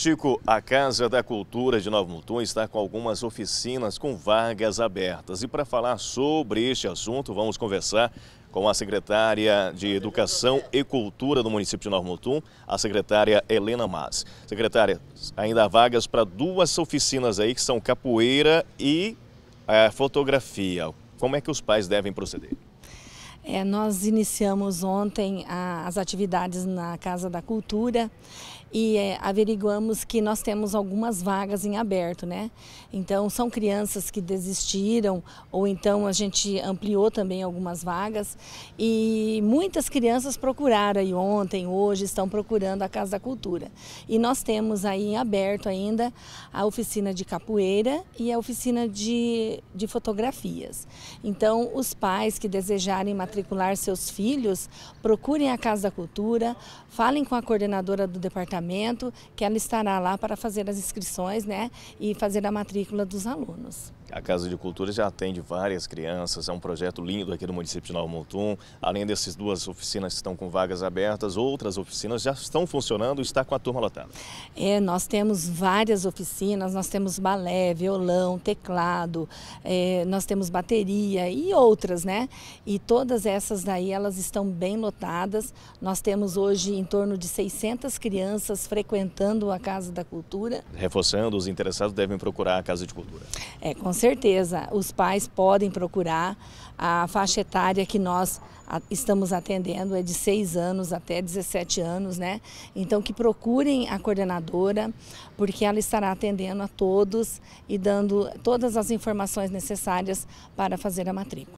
Tico, a Casa da Cultura de Novo Mutum está com algumas oficinas com vagas abertas. E para falar sobre este assunto, vamos conversar com a secretária de Educação e Cultura do município de Novo Mutum, a secretária Helena Mas. Secretária, ainda há vagas para duas oficinas aí, que são capoeira e eh, fotografia. Como é que os pais devem proceder? É, nós iniciamos ontem a, as atividades na Casa da Cultura e é, averiguamos que nós temos algumas vagas em aberto, né? Então, são crianças que desistiram ou então a gente ampliou também algumas vagas e muitas crianças procuraram aí ontem, hoje, estão procurando a Casa da Cultura. E nós temos aí em aberto ainda a oficina de capoeira e a oficina de, de fotografias. Então, os pais que desejarem material matricular seus filhos, procurem a Casa da Cultura, falem com a coordenadora do departamento, que ela estará lá para fazer as inscrições né, e fazer a matrícula dos alunos. A Casa de Cultura já atende várias crianças, é um projeto lindo aqui do município de Nova Montum. Além dessas duas oficinas que estão com vagas abertas, outras oficinas já estão funcionando, está com a turma lotada. É, nós temos várias oficinas, nós temos balé, violão, teclado, é, nós temos bateria e outras, né? E todas todas essas daí elas estão bem lotadas. Nós temos hoje em torno de 600 crianças frequentando a Casa da Cultura. Reforçando, os interessados devem procurar a Casa de Cultura. É, com certeza. Os pais podem procurar. A faixa etária que nós estamos atendendo é de 6 anos até 17 anos, né? Então que procurem a coordenadora, porque ela estará atendendo a todos e dando todas as informações necessárias para fazer a matrícula.